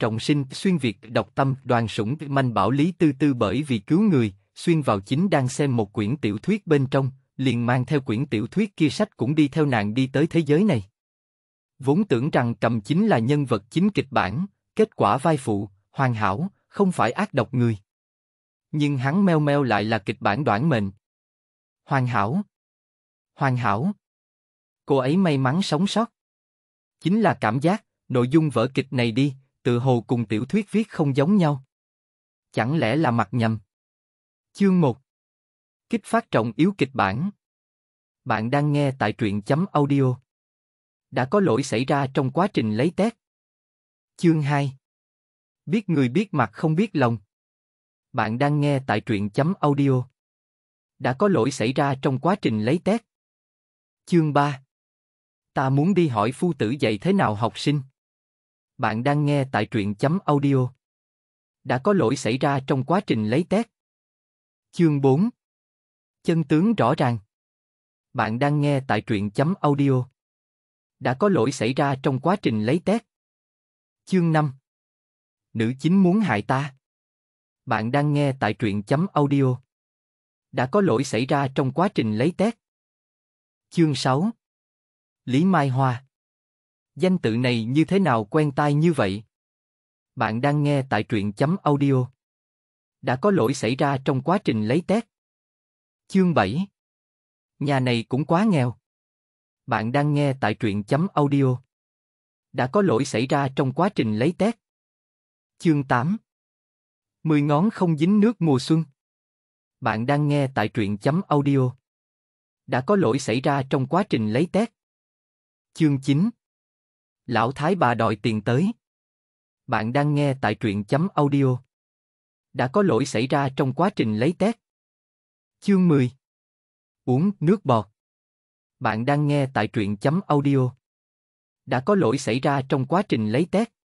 trọng sinh, xuyên Việt, độc tâm, đoàn sủng, manh bảo lý tư tư bởi vì cứu người, xuyên vào chính đang xem một quyển tiểu thuyết bên trong, liền mang theo quyển tiểu thuyết kia sách cũng đi theo nàng đi tới thế giới này. Vốn tưởng rằng cầm chính là nhân vật chính kịch bản, kết quả vai phụ, hoàn hảo, không phải ác độc người. Nhưng hắn meo meo lại là kịch bản đoạn mệnh. Hoàn hảo. Hoàn hảo. Cô ấy may mắn sống sót. Chính là cảm giác, nội dung vở kịch này đi, tự hồ cùng tiểu thuyết viết không giống nhau. Chẳng lẽ là mặt nhầm? Chương 1 Kích phát trọng yếu kịch bản Bạn đang nghe tại truyện chấm audio. Đã có lỗi xảy ra trong quá trình lấy test. Chương 2 Biết người biết mặt không biết lòng. Bạn đang nghe tại truyện chấm audio. Đã có lỗi xảy ra trong quá trình lấy test. Chương 3 Ta muốn đi hỏi phu tử dạy thế nào học sinh. Bạn đang nghe tại truyện chấm audio. Đã có lỗi xảy ra trong quá trình lấy test. Chương 4 Chân tướng rõ ràng. Bạn đang nghe tại truyện chấm audio. Đã có lỗi xảy ra trong quá trình lấy test. Chương 5 Nữ chính muốn hại ta. Bạn đang nghe tại truyện chấm audio. Đã có lỗi xảy ra trong quá trình lấy test. Chương 6 Lý Mai Hoa Danh tự này như thế nào quen tai như vậy? Bạn đang nghe tại truyện chấm audio. Đã có lỗi xảy ra trong quá trình lấy test. Chương 7 Nhà này cũng quá nghèo. Bạn đang nghe tại truyện chấm audio. Đã có lỗi xảy ra trong quá trình lấy test. Chương 8 Mười ngón không dính nước mùa xuân. Bạn đang nghe tại truyện chấm audio. Đã có lỗi xảy ra trong quá trình lấy test. Chương 9 Lão Thái bà đòi tiền tới. Bạn đang nghe tại truyện chấm audio. Đã có lỗi xảy ra trong quá trình lấy test. Chương 10 Uống nước bọt Bạn đang nghe tại truyện chấm audio. Đã có lỗi xảy ra trong quá trình lấy test.